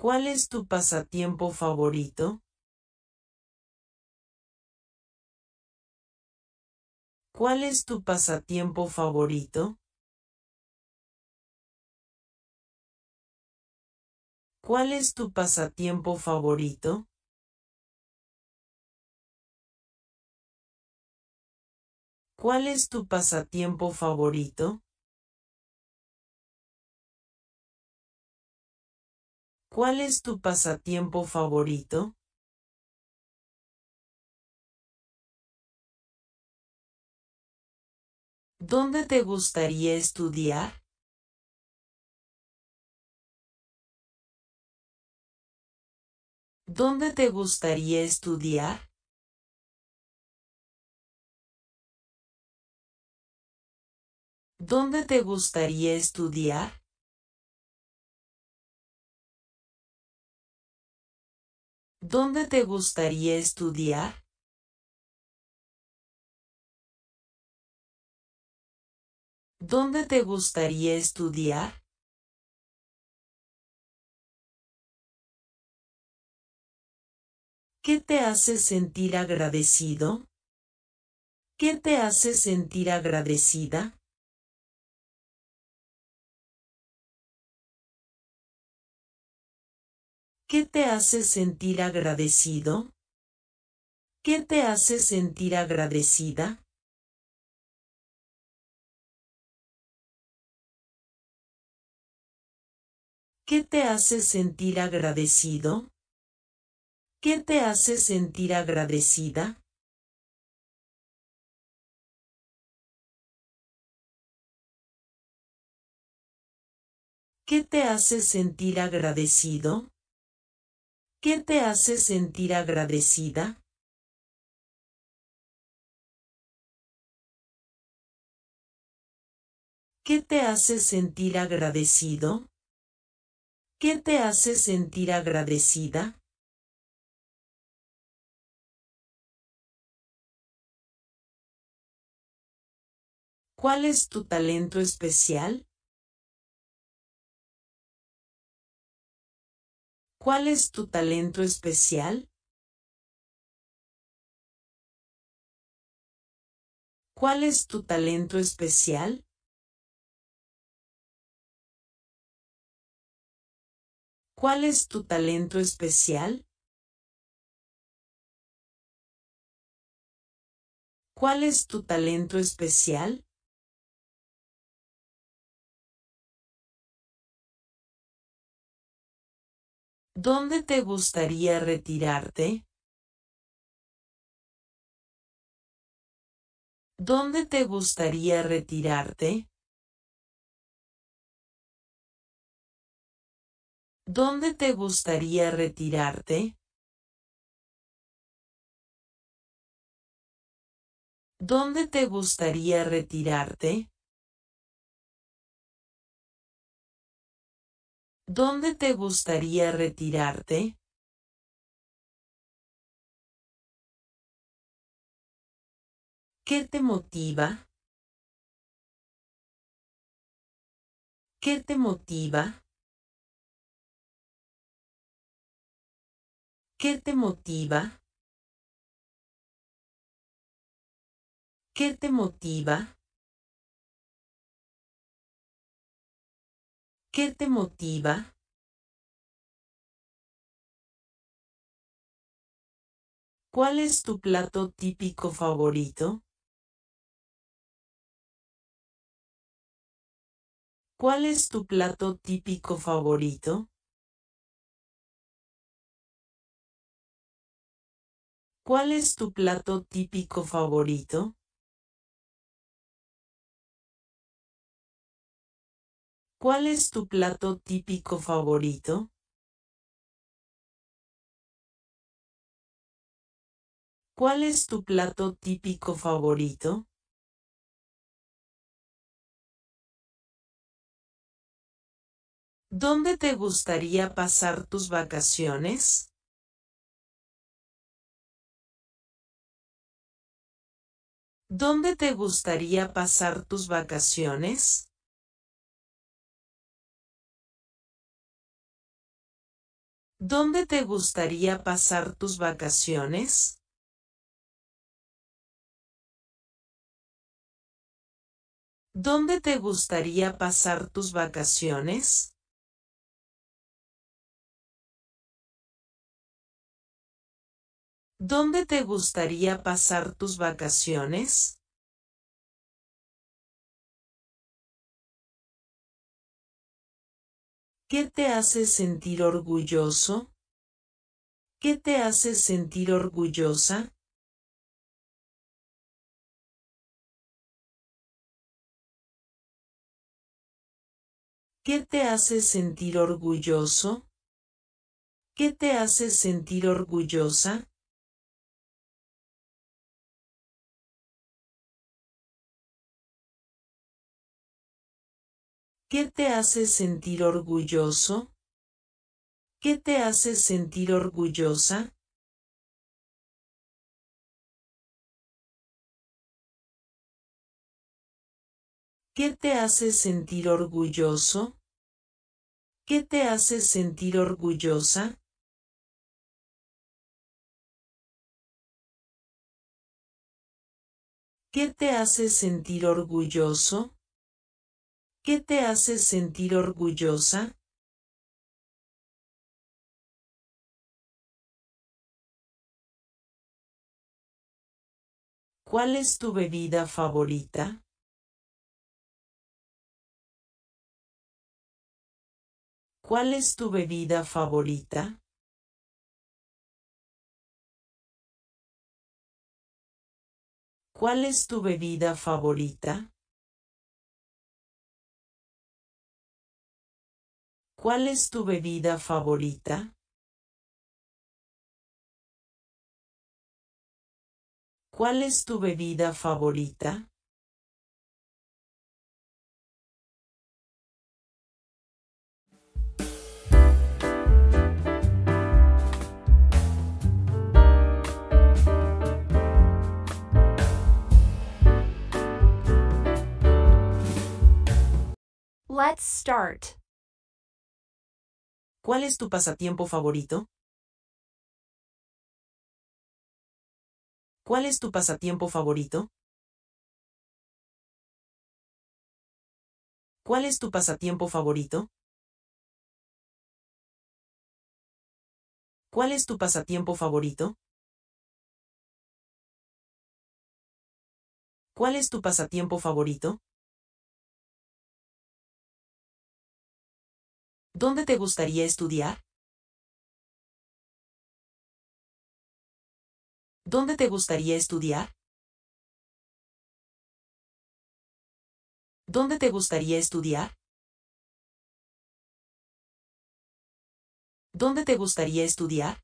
¿Cuál es tu pasatiempo favorito? ¿Cuál es tu pasatiempo favorito? ¿Cuál es tu pasatiempo favorito? ¿Cuál es tu pasatiempo favorito? ¿Cuál es tu pasatiempo favorito? ¿Dónde te gustaría estudiar? ¿Dónde te gustaría estudiar? ¿Dónde te gustaría estudiar? ¿Dónde te gustaría estudiar? ¿Dónde te gustaría estudiar? ¿Qué te hace sentir agradecido? ¿Qué te hace sentir agradecida? ¿Qué te hace sentir agradecido? ¿Qué te hace sentir agradecida? ¿Qué te hace sentir agradecido? ¿Qué te hace sentir agradecida? ¿Qué te hace sentir agradecido? ¿Qué te hace sentir agradecida? ¿Qué te hace sentir agradecido? ¿Qué te hace sentir agradecida? ¿Cuál es tu talento especial? ¿Cuál es tu talento especial? ¿Cuál es tu talento especial? ¿Cuál es tu talento especial? ¿Cuál es tu talento especial? ¿Dónde te gustaría retirarte? ¿Dónde te gustaría retirarte? ¿Dónde te gustaría retirarte? ¿Dónde te gustaría retirarte? ¿Dónde te gustaría retirarte? ¿Qué te motiva? ¿Qué te motiva? ¿Qué te motiva? ¿Qué te motiva? ¿Qué te motiva? ¿Cuál es tu plato típico favorito? ¿Cuál es tu plato típico favorito? ¿Cuál es tu plato típico favorito? ¿Cuál es tu plato típico favorito? ¿Cuál es tu plato típico favorito? ¿Dónde te gustaría pasar tus vacaciones? ¿Dónde te gustaría pasar tus vacaciones? ¿Dónde te gustaría pasar tus vacaciones? ¿Dónde te gustaría pasar tus vacaciones? ¿Dónde te gustaría pasar tus vacaciones? ¿Qué te hace sentir orgulloso? ¿Qué te hace sentir orgullosa? ¿Qué te hace sentir orgulloso? ¿Qué te hace sentir orgullosa? ¿Qué te hace sentir orgulloso? ¿Qué te hace sentir orgullosa? ¿Qué te hace sentir orgulloso? ¿Qué te hace sentir orgullosa? ¿Qué te hace sentir orgulloso? ¿Qué te hace sentir orgullosa? ¿Cuál es tu bebida favorita? ¿Cuál es tu bebida favorita? ¿Cuál es tu bebida favorita? ¿Cuál es tu bebida favorita? ¿Cuál es tu bebida favorita? Let's start. ¿Cuál es tu pasatiempo favorito? ¿Cuál es tu pasatiempo favorito? ¿Cuál es tu pasatiempo favorito? ¿Cuál es tu pasatiempo favorito? ¿Cuál es tu pasatiempo favorito? ¿Dónde te gustaría estudiar? ¿Dónde te gustaría estudiar? ¿Dónde te gustaría estudiar? ¿Dónde te gustaría estudiar?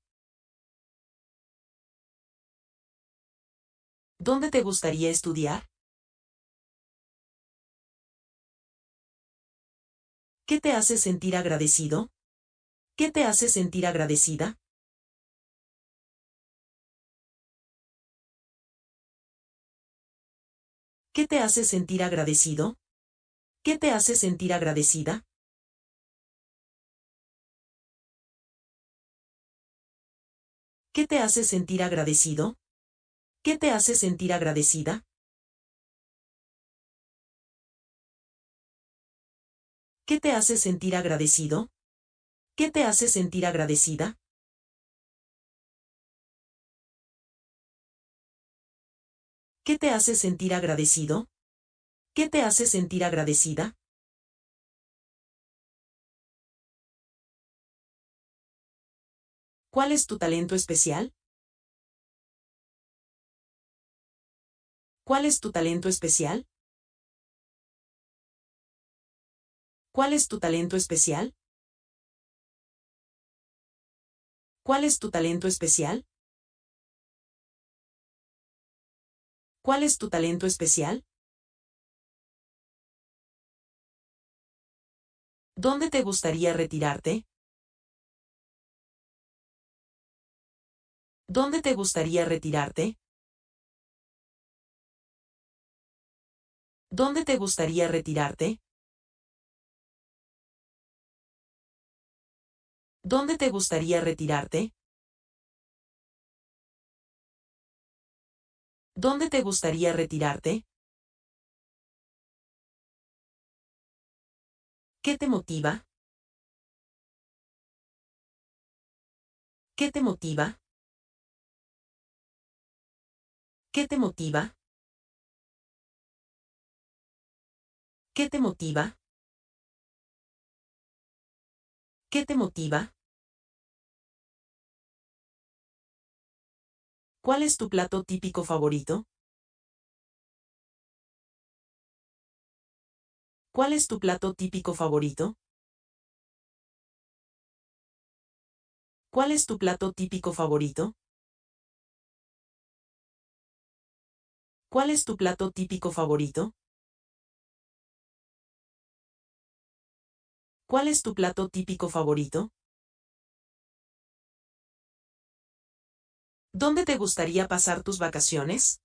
¿Dónde te gustaría estudiar? ¿Qué te hace sentir agradecido? ¿Qué te hace sentir agradecida? ¿Qué te hace sentir agradecido? ¿Qué te hace sentir agradecida? ¿Qué te hace sentir agradecido? ¿Qué te hace sentir agradecida? ¿Qué te hace sentir agradecido? ¿Qué te hace sentir agradecida? ¿Qué te hace sentir agradecido? ¿Qué te hace sentir agradecida? ¿Cuál es tu talento especial? ¿Cuál es tu talento especial? ¿Cuál es tu talento especial? ¿Cuál es tu talento especial? ¿Cuál es tu talento especial? ¿Dónde te gustaría retirarte? ¿Dónde te gustaría retirarte? ¿Dónde te gustaría retirarte? ¿Dónde te gustaría retirarte? ¿Dónde te gustaría retirarte? ¿Qué te motiva? ¿Qué te motiva? ¿Qué te motiva? ¿Qué te motiva? ¿Qué te motiva? ¿Cuál es tu plato típico favorito? ¿Cuál es tu plato típico favorito? ¿Cuál es tu plato típico favorito? ¿Cuál es tu plato típico favorito? ¿Cuál es tu plato típico favorito? ¿Dónde te gustaría pasar tus vacaciones?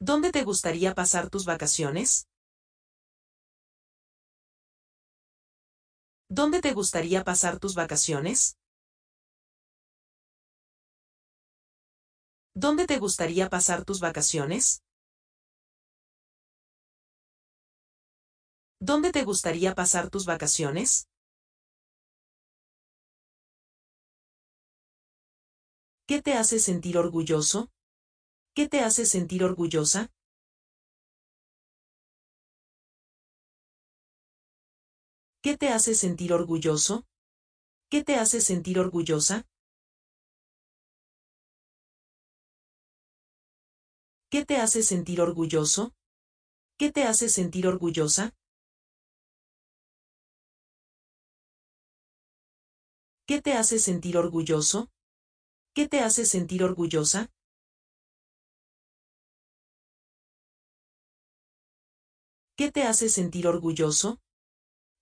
¿Dónde te gustaría pasar tus vacaciones? ¿Dónde te gustaría pasar tus vacaciones? ¿Dónde te gustaría pasar tus vacaciones? ¿Dónde te gustaría pasar tus vacaciones? ¿Qué te hace sentir orgulloso? ¿Qué te hace sentir orgullosa? ¿Qué te hace sentir orgulloso? ¿Qué te hace sentir orgullosa? ¿Qué te hace sentir orgulloso? ¿Qué te hace sentir orgullosa? ¿Qué te hace sentir orgulloso? ¿Qué te hace sentir orgullosa? ¿Qué te hace sentir orgulloso?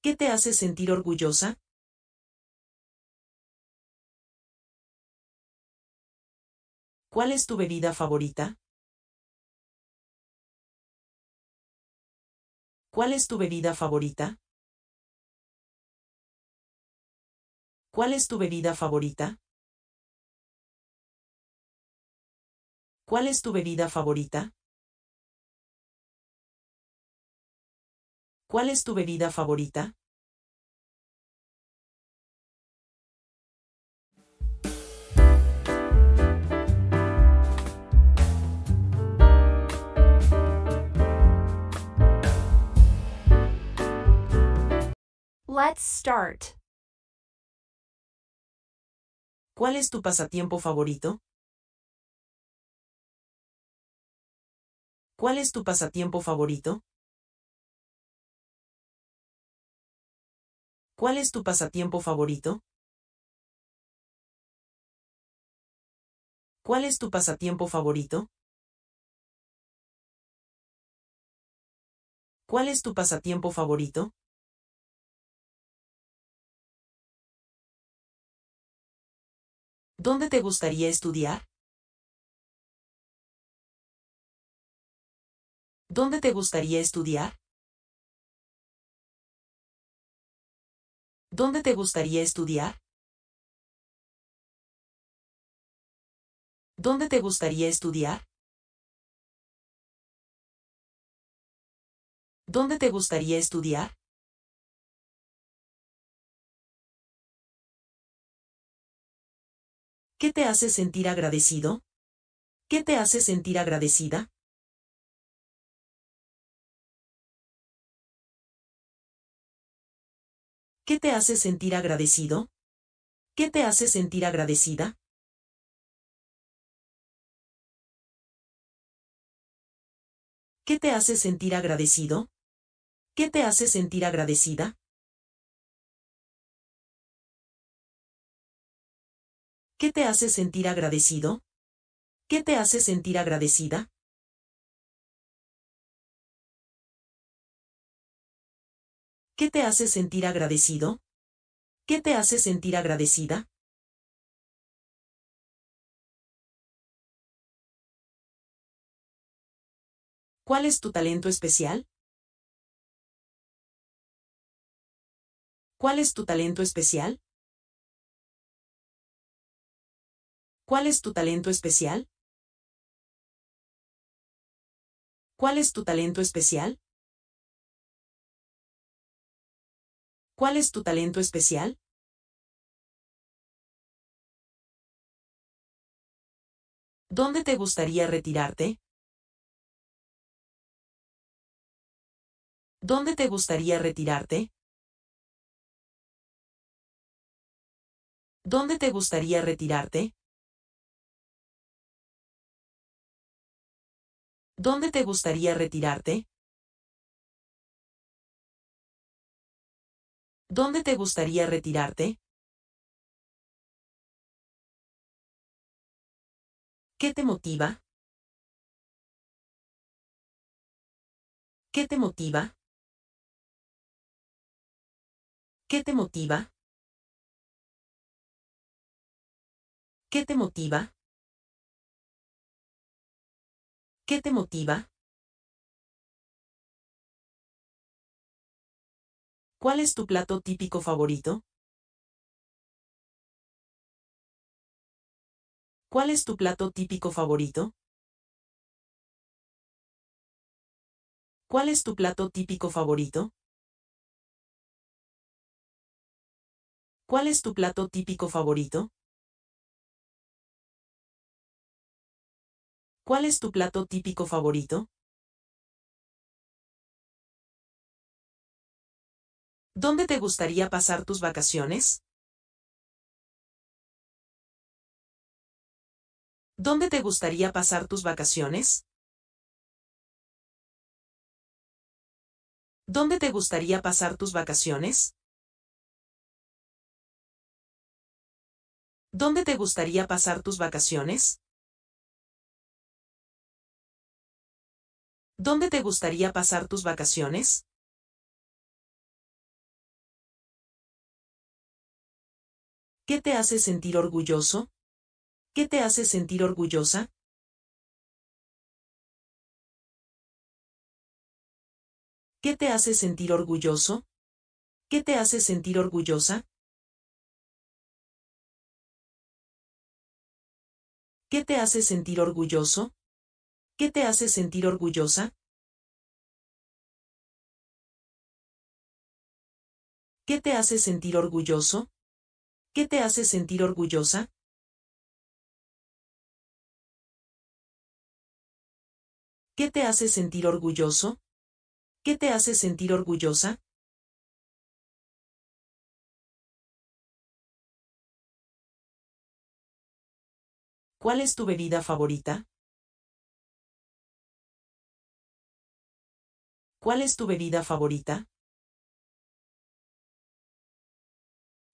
¿Qué te hace sentir orgullosa? ¿Cuál es tu bebida favorita? ¿Cuál es tu bebida favorita? ¿Cuál es tu bebida favorita? ¿Cuál es tu bebida favorita? ¿Cuál es tu bebida favorita? Let's start. ¿Cuál es tu pasatiempo favorito? ¿Cuál es tu pasatiempo favorito? ¿Cuál es tu pasatiempo favorito? ¿Cuál es tu pasatiempo favorito? ¿Cuál es tu pasatiempo favorito? ¿Dónde te gustaría estudiar? ¿Dónde te gustaría estudiar? ¿Dónde te gustaría estudiar? ¿Dónde te gustaría estudiar? ¿Dónde te gustaría estudiar? ¿Qué te hace sentir agradecido? ¿Qué te hace sentir agradecida? ¿Qué te hace sentir agradecido? ¿Qué te hace sentir agradecida? ¿Qué te hace sentir agradecido? ¿Qué te hace sentir agradecida? ¿Qué te hace sentir agradecido? ¿Qué te hace sentir agradecida? ¿Qué te hace sentir agradecido? ¿Qué te hace sentir agradecida? ¿Cuál es tu talento especial? ¿Cuál es tu talento especial? ¿Cuál es tu talento especial? ¿Cuál es tu talento especial? ¿Cuál es tu talento especial? ¿Dónde te gustaría retirarte? ¿Dónde te gustaría retirarte? ¿Dónde te gustaría retirarte? ¿Dónde te gustaría retirarte? ¿Dónde te gustaría retirarte? ¿Qué te motiva? ¿Qué te motiva? ¿Qué te motiva? ¿Qué te motiva? ¿Qué te motiva? ¿Cuál es tu plato típico favorito? ¿Cuál es tu plato típico favorito? ¿Cuál es tu plato típico favorito? ¿Cuál es tu plato típico favorito? ¿Cuál es tu plato típico favorito? ¿Dónde te gustaría pasar tus vacaciones? ¿Dónde te gustaría pasar tus vacaciones? ¿Dónde te gustaría pasar tus vacaciones? ¿Dónde te gustaría pasar tus vacaciones? ¿Dónde te gustaría pasar tus vacaciones? ¿Qué te hace sentir orgulloso? ¿Qué te hace sentir orgullosa? ¿Qué te hace sentir orgulloso? ¿Qué te hace sentir orgullosa? ¿Qué te hace sentir orgulloso? ¿Qué te hace sentir orgullosa? ¿Qué te hace sentir orgulloso? ¿Qué te hace sentir orgullosa? ¿Qué te hace sentir orgulloso? ¿Qué te hace sentir orgullosa? ¿Cuál es tu bebida favorita? ¿Cuál es tu bebida favorita?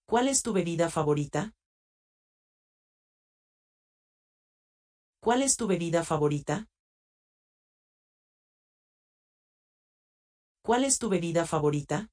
¿Cuál es tu bebida favorita? ¿Cuál es tu bebida favorita? ¿Cuál es tu bebida favorita?